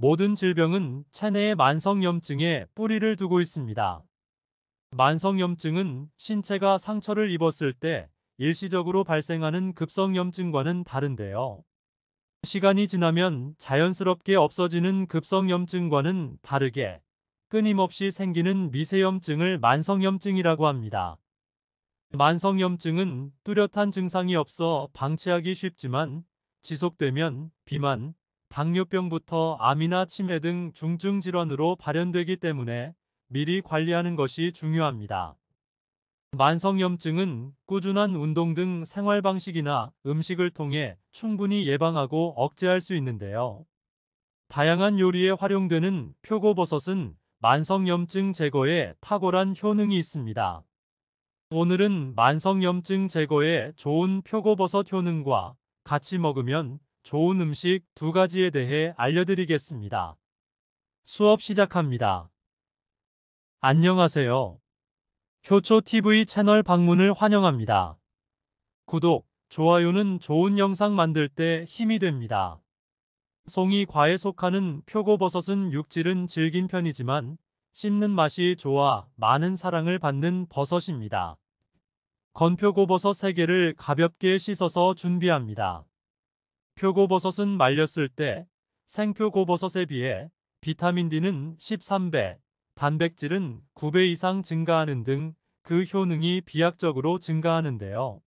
모든 질병은 체내의 만성염증에 뿌리를 두고 있습니다. 만성염증은 신체가 상처를 입었을 때 일시적으로 발생하는 급성염증과는 다른데요. 시간이 지나면 자연스럽게 없어지는 급성염증과는 다르게 끊임없이 생기는 미세염증을 만성염증이라고 합니다. 만성염증은 뚜렷한 증상이 없어 방치하기 쉽지만 지속되면 비만, 당뇨병부터 암이나 치매 등 중증 질환으로 발현되기 때문에 미리 관리하는 것이 중요합니다. 만성염증은 꾸준한 운동 등 생활 방식이나 음식을 통해 충분히 예방하고 억제할 수 있는데요. 다양한 요리에 활용되는 표고버섯은 만성염증 제거에 탁월한 효능이 있습니다. 오늘은 만성염증 제거에 좋은 표고버섯 효능과 같이 먹으면 좋은 음식 두 가지에 대해 알려드리겠습니다. 수업 시작합니다. 안녕하세요. 효초TV 채널 방문을 환영합니다. 구독, 좋아요는 좋은 영상 만들 때 힘이 됩니다. 송이 과에 속하는 표고버섯은 육질은 질긴 편이지만 씹는 맛이 좋아 많은 사랑을 받는 버섯입니다. 건표고버섯 3개를 가볍게 씻어서 준비합니다. 표고버섯은 말렸을 때 생표고버섯에 비해 비타민 D는 13배, 단백질은 9배 이상 증가하는 등 그 효능이 비약적으로 증가하는데요.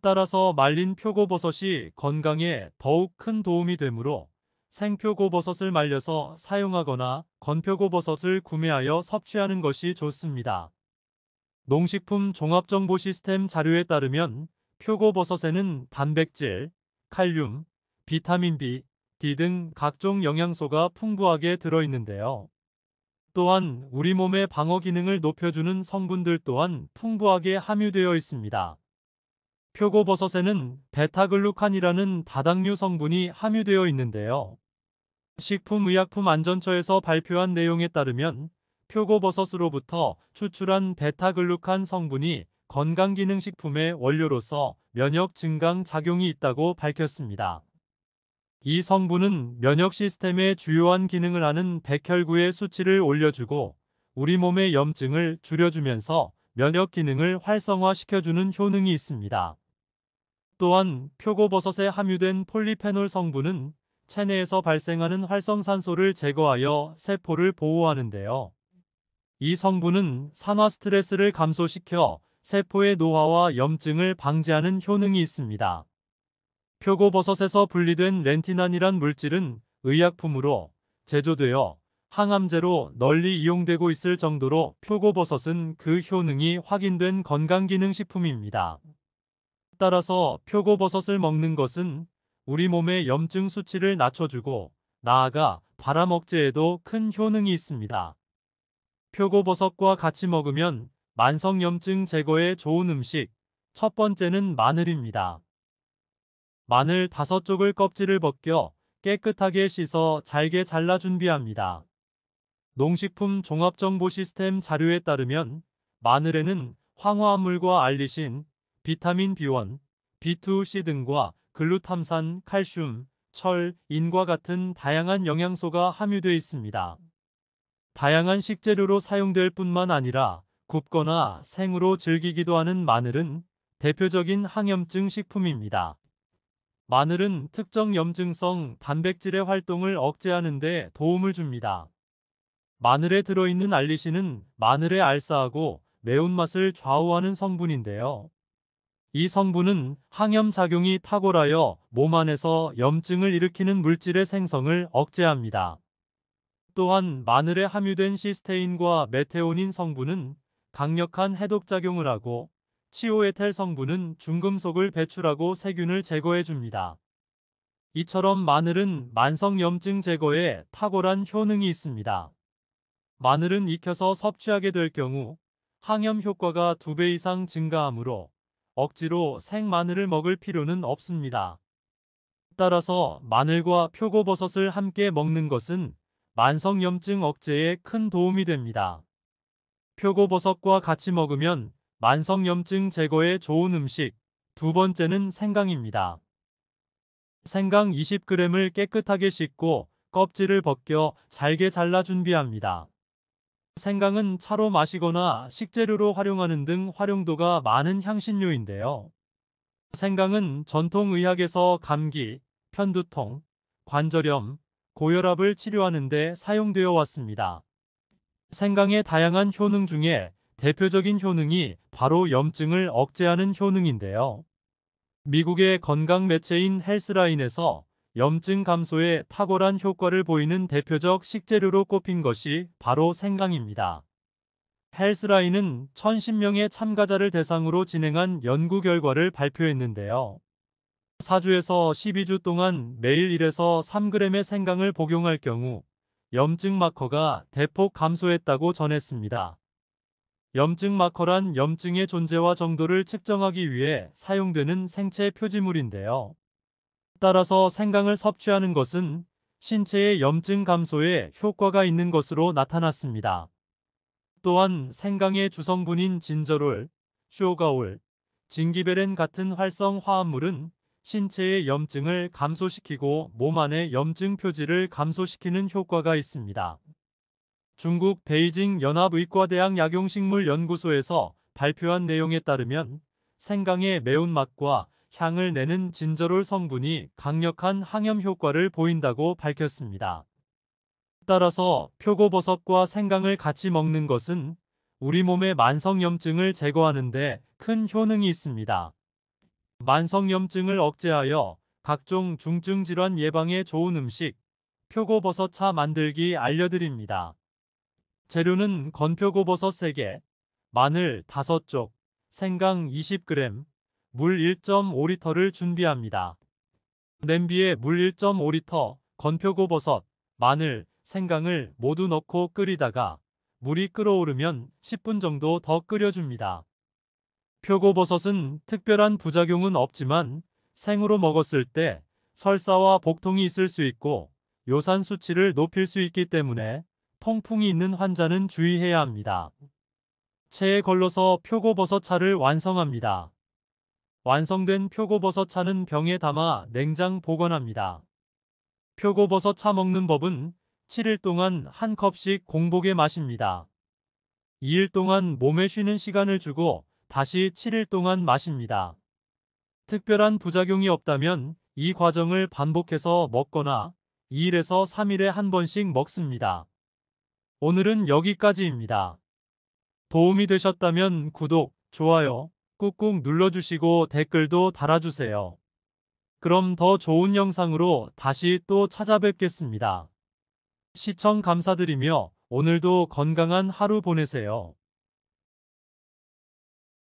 따라서 말린 표고버섯이 건강에 더욱 큰 도움이 되므로 생표고버섯을 말려서 사용하거나 건표고버섯을 구매하여 섭취하는 것이 좋습니다. 농식품 종합정보시스템 자료에 따르면 표고버섯에는 단백질, 칼륨, 비타민 B, D 등 각종 영양소가 풍부하게 들어있는데요. 또한 우리 몸의 방어 기능을 높여주는 성분들 또한 풍부하게 함유되어 있습니다. 표고버섯에는 베타글루칸이라는 다당류 성분이 함유되어 있는데요. 식품의약품안전처에서 발표한 내용에 따르면 표고버섯으로부터 추출한 베타글루칸 성분이 건강기능식품의 원료로서 면역 증강 작용이 있다고 밝혔습니다. 이 성분은 면역 시스템의 주요한 기능을 하는 백혈구의 수치를 올려주고 우리 몸의 염증을 줄여주면서 면역 기능을 활성화시켜주는 효능이 있습니다. 또한 표고버섯에 함유된 폴리페놀 성분은 체내에서 발생하는 활성산소를 제거하여 세포를 보호하는데요. 이 성분은 산화 스트레스를 감소시켜 세포의 노화와 염증을 방지하는 효능이 있습니다. 표고버섯에서 분리된 렌티난이란 물질은 의약품으로 제조되어 항암제로 널리 이용되고 있을 정도로 표고버섯은 그 효능이 확인된 건강기능식품입니다. 따라서 표고버섯을 먹는 것은 우리 몸의 염증 수치를 낮춰주고 나아가 바람 억제에도 큰 효능이 있습니다. 표고버섯과 같이 먹으면 만성염증 제거에 좋은 음식 첫 번째는 마늘입니다. 마늘 다섯 쪽을 껍질을 벗겨 깨끗하게 씻어 잘게 잘라 준비합니다. 농식품 종합정보 시스템 자료에 따르면 마늘에는 황화합물과 알리신, 비타민 B1, B2C 등과 글루탐산, 칼슘, 철, 인과 같은 다양한 영양소가 함유되어 있습니다. 다양한 식재료로 사용될 뿐만 아니라 굽거나 생으로 즐기기도 하는 마늘은 대표적인 항염증 식품입니다. 마늘은 특정 염증성 단백질의 활동을 억제하는 데 도움을 줍니다. 마늘에 들어있는 알리신은 마늘의 알싸하고 매운맛을 좌우하는 성분인데요. 이 성분은 항염 작용이 탁월하여 몸 안에서 염증을 일으키는 물질의 생성을 억제합니다. 또한 마늘에 함유된 시스테인과 메테오닌 성분은 강력한 해독작용을 하고 치오에텔 성분은 중금속을 배출하고 세균을 제거해줍니다. 이처럼 마늘은 만성염증 제거에 탁월한 효능이 있습니다. 마늘은 익혀서 섭취하게 될 경우 항염 효과가 두 배 이상 증가하므로 억지로 생마늘을 먹을 필요는 없습니다. 따라서 마늘과 표고버섯을 함께 먹는 것은 만성염증 억제에 큰 도움이 됩니다. 표고버섯과 같이 먹으면 만성염증 제거에 좋은 음식. 두 번째는 생강입니다. 생강 20g을 깨끗하게 씻고 껍질을 벗겨 잘게 잘라 준비합니다. 생강은 차로 마시거나 식재료로 활용하는 등 활용도가 많은 향신료인데요. 생강은 전통의학에서 감기, 편두통, 관절염, 고혈압을 치료하는 데 사용되어 왔습니다. 생강의 다양한 효능 중에 대표적인 효능이 바로 염증을 억제하는 효능인데요. 미국의 건강 매체인 헬스라인에서 염증 감소에 탁월한 효과를 보이는 대표적 식재료로 꼽힌 것이 바로 생강입니다. 헬스라인은 1010명의 참가자를 대상으로 진행한 연구 결과를 발표했는데요. 4주에서 12주 동안 매일 1에서 3g의 생강을 복용할 경우 염증 마커가 대폭 감소했다고 전했습니다. 염증 마커란 염증의 존재와 정도를 측정하기 위해 사용되는 생체 표지물인데요. 따라서 생강을 섭취하는 것은 신체의 염증 감소에 효과가 있는 것으로 나타났습니다. 또한 생강의 주성분인 진저롤, 쇼가올, 징기베렌 같은 활성 화합물은 신체의 염증을 감소시키고 몸 안의 염증 표지를 감소시키는 효과가 있습니다. 중국 베이징 연합의과대학 약용식물연구소에서 발표한 내용에 따르면 생강의 매운맛과 향을 내는 진저롤 성분이 강력한 항염 효과를 보인다고 밝혔습니다. 따라서 표고버섯과 생강을 같이 먹는 것은 우리 몸의 만성염증을 제거하는데 큰 효능이 있습니다. 만성염증을 억제하여 각종 중증 질환 예방에 좋은 음식 표고버섯차 만들기 알려드립니다. 재료는 건표고버섯 3개, 마늘 5쪽, 생강 20g, 물 1.5리터를 준비합니다. 냄비에 물 1.5리터, 건표고버섯, 마늘, 생강을 모두 넣고 끓이다가 물이 끓어오르면 10분 정도 더 끓여줍니다. 표고버섯은 특별한 부작용은 없지만 생으로 먹었을 때 설사와 복통이 있을 수 있고 요산 수치를 높일 수 있기 때문에 통풍이 있는 환자는 주의해야 합니다. 체에 걸러서 표고버섯차를 완성합니다. 완성된 표고버섯차는 병에 담아 냉장 보관합니다. 표고버섯차 먹는 법은 7일 동안 한 컵씩 공복에 마십니다. 2일 동안 몸에 쉬는 시간을 주고 다시 7일 동안 마십니다. 특별한 부작용이 없다면 이 과정을 반복해서 먹거나 2일에서 3일에 한 번씩 먹습니다. 오늘은 여기까지입니다. 도움이 되셨다면 구독, 좋아요 꾹꾹 눌러주시고 댓글도 달아주세요. 그럼 더 좋은 영상으로 다시 또 찾아뵙겠습니다. 시청 감사드리며 오늘도 건강한 하루 보내세요.